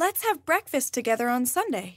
Let's have breakfast together on Sunday.